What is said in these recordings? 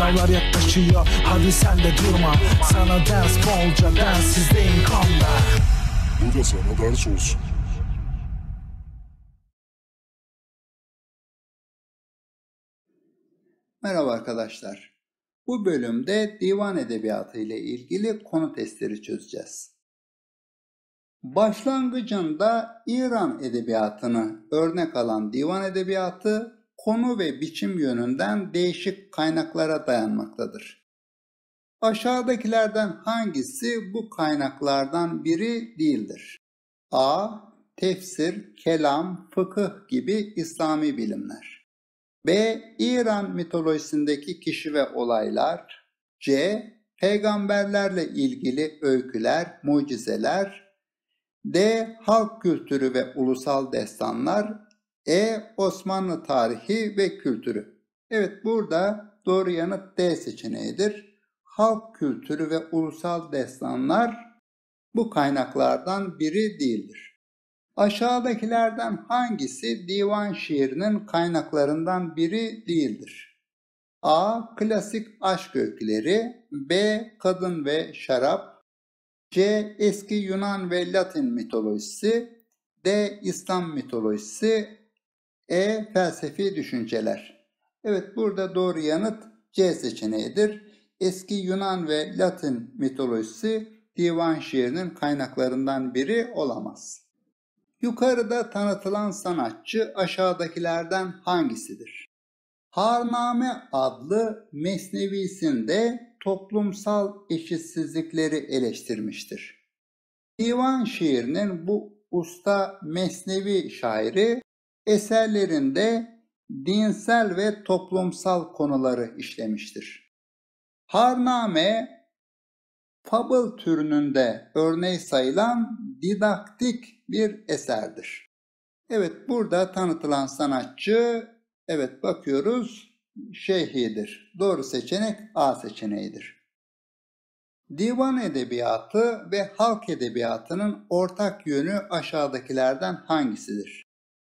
Sınavlar yaklaşıyor hadi sen de durma Sana ders bolca densizdeyim kanda Bu da sana ders olsun Merhaba arkadaşlar. Bu bölümde divan edebiyatı ile ilgili konu testleri çözeceğiz. Başlangıcında İran edebiyatını örnek alan divan edebiyatı konu ve biçim yönünden değişik kaynaklara dayanmaktadır. Aşağıdakilerden hangisi bu kaynaklardan biri değildir? A. Tefsir, kelam, fıkıh gibi İslami bilimler. B. İran mitolojisindeki kişi ve olaylar. C. Peygamberlerle ilgili öyküler, mucizeler. D. Halk kültürü ve ulusal destanlar e. Osmanlı tarihi ve kültürü. Evet burada doğru yanıt D seçeneğidir. Halk kültürü ve ulusal destanlar bu kaynaklardan biri değildir. Aşağıdakilerden hangisi divan şiirinin kaynaklarından biri değildir? A. Klasik aşk öyküleri B. Kadın ve şarap C. Eski Yunan ve Latin mitolojisi D. İslam mitolojisi e. Felsefi düşünceler. Evet burada doğru yanıt C seçeneğidir. Eski Yunan ve Latin mitolojisi divan şiirinin kaynaklarından biri olamaz. Yukarıda tanıtılan sanatçı aşağıdakilerden hangisidir? Harname adlı mesnevisinde toplumsal eşitsizlikleri eleştirmiştir. Divan şiirinin bu usta mesnevi şairi eserlerinde dinsel ve toplumsal konuları işlemiştir. Harname, fable türünün de örneği sayılan didaktik bir eserdir. Evet burada tanıtılan sanatçı, evet bakıyoruz şeyhidir. Doğru seçenek A seçeneğidir. Divan edebiyatı ve halk edebiyatının ortak yönü aşağıdakilerden hangisidir?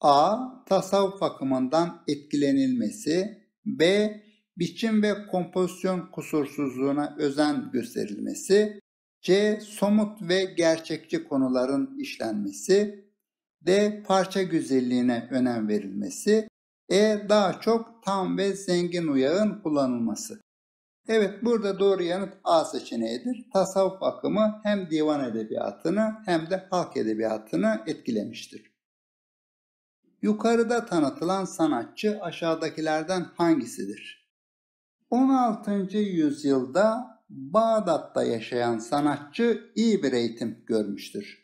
A. Tasavvuf akımından etkilenilmesi. B. Biçim ve kompozisyon kusursuzluğuna özen gösterilmesi. C. Somut ve gerçekçi konuların işlenmesi. D. Parça güzelliğine önem verilmesi. E. Daha çok tam ve zengin uyağın kullanılması. Evet burada doğru yanıt A seçeneğidir. Tasavvuf akımı hem divan edebiyatını hem de halk edebiyatını etkilemiştir. Yukarıda tanıtılan sanatçı aşağıdakilerden hangisidir? 16. yüzyılda Bağdat'ta yaşayan sanatçı iyi bir eğitim görmüştür.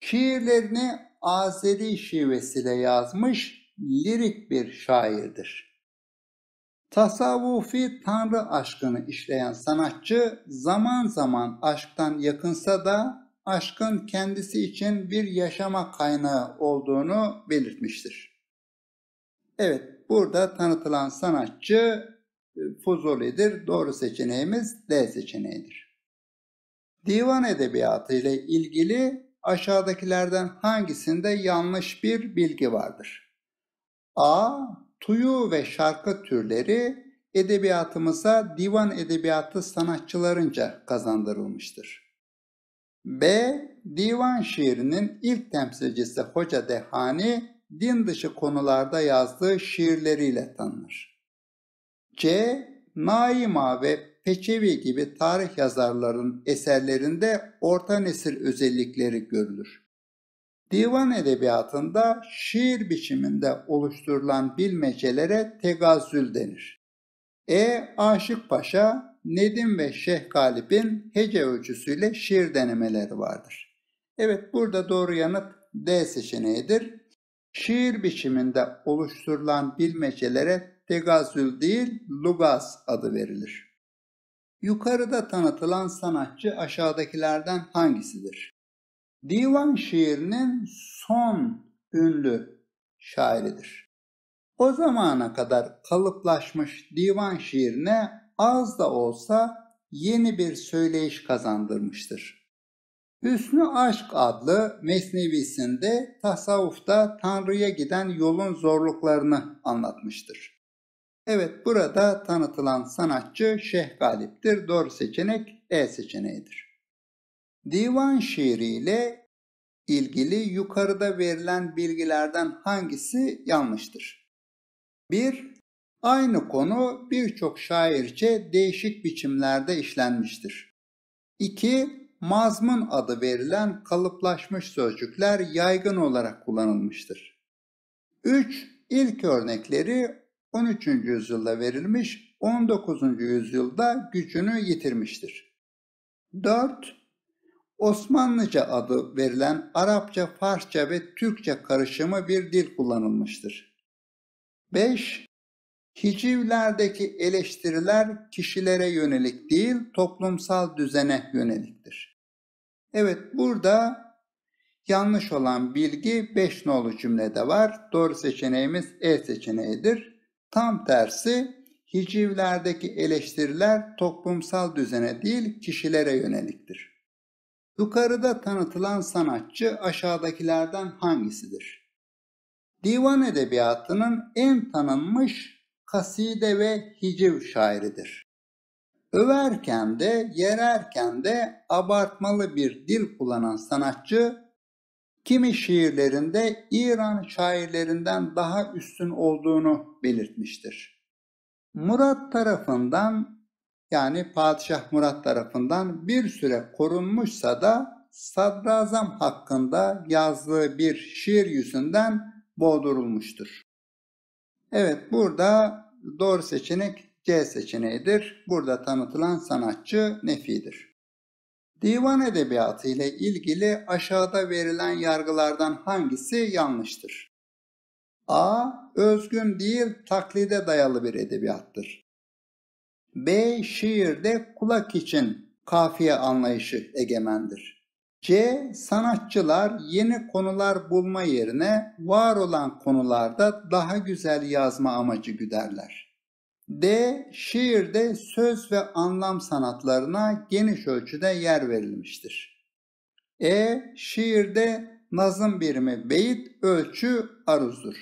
Şiirlerini Azeri şivesiyle yazmış lirik bir şairdir. Tasavvufi tanrı aşkını işleyen sanatçı zaman zaman aşktan yakınsa da aşkın kendisi için bir yaşama kaynağı olduğunu belirtmiştir. Evet, burada tanıtılan sanatçı e, Fuzuli'dir. Doğru seçeneğimiz D seçeneğidir. Divan edebiyatı ile ilgili aşağıdakilerden hangisinde yanlış bir bilgi vardır? A. Tuyu ve şarkı türleri edebiyatımıza divan edebiyatı sanatçılarınca kazandırılmıştır. B. Divan şiirinin ilk temsilcisi Hoca Dehani, din dışı konularda yazdığı şiirleriyle tanınır. C. Naima ve Peçevi gibi tarih yazarlarının eserlerinde orta nesil özellikleri görülür. Divan edebiyatında şiir biçiminde oluşturulan bilmecelere tegazül denir. E. Aşık Paşa, Nedim ve Şeyh Galip'in hece ölçüsüyle şiir denemeleri vardır. Evet burada doğru yanıt D seçeneğidir. Şiir biçiminde oluşturulan bilmecelere tegazül değil lugaz adı verilir. Yukarıda tanıtılan sanatçı aşağıdakilerden hangisidir? Divan şiirinin son ünlü şairidir. O zamana kadar kalıplaşmış divan şiirine az da olsa yeni bir söyleyiş kazandırmıştır. Hüsnü Aşk adlı mesnevisinde tasavvufta Tanrı'ya giden yolun zorluklarını anlatmıştır. Evet burada tanıtılan sanatçı Şeyh Galip'tir. Doğru seçenek E seçeneğidir. Divan şiiriyle ilgili yukarıda verilen bilgilerden hangisi yanlıştır? 1. Aynı konu birçok şairce değişik biçimlerde işlenmiştir. 2. Mazmun adı verilen kalıplaşmış sözcükler yaygın olarak kullanılmıştır. 3. İlk örnekleri 13. yüzyılda verilmiş, 19. yüzyılda gücünü yitirmiştir. 4. Osmanlıca adı verilen Arapça, Farsça ve Türkçe karışımı bir dil kullanılmıştır. 5. Hicivlerdeki eleştiriler kişilere yönelik değil, toplumsal düzene yöneliktir. Evet, burada yanlış olan bilgi 5 nolu cümlede var. Doğru seçeneğimiz E seçeneğidir. Tam tersi, hicivlerdeki eleştiriler toplumsal düzene değil, kişilere yöneliktir. Yukarıda tanıtılan sanatçı aşağıdakilerden hangisidir? Divan edebiyatının en tanınmış kaside ve hiciv şairidir. Överken de, yererken de abartmalı bir dil kullanan sanatçı, kimi şiirlerinde İran şairlerinden daha üstün olduğunu belirtmiştir. Murat tarafından yani Padişah Murat tarafından bir süre korunmuşsa da Sadrazam hakkında yazdığı bir şiir yüzünden boğdurulmuştur. Evet burada doğru seçenek C seçeneğidir. Burada tanıtılan sanatçı Nefi'dir. Divan edebiyatı ile ilgili aşağıda verilen yargılardan hangisi yanlıştır? A. Özgün değil taklide dayalı bir edebiyattır. B. Şiirde kulak için kafiye anlayışı egemendir. C. Sanatçılar yeni konular bulma yerine var olan konularda daha güzel yazma amacı güderler. D. Şiirde söz ve anlam sanatlarına geniş ölçüde yer verilmiştir. E. Şiirde nazım birimi beyit ölçü aruzdur.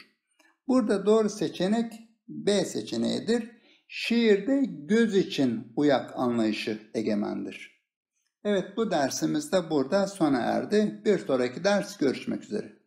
Burada doğru seçenek B seçeneğidir. Şiirde göz için uyak anlayışı egemendir. Evet bu dersimiz de burada sona erdi. Bir sonraki ders görüşmek üzere.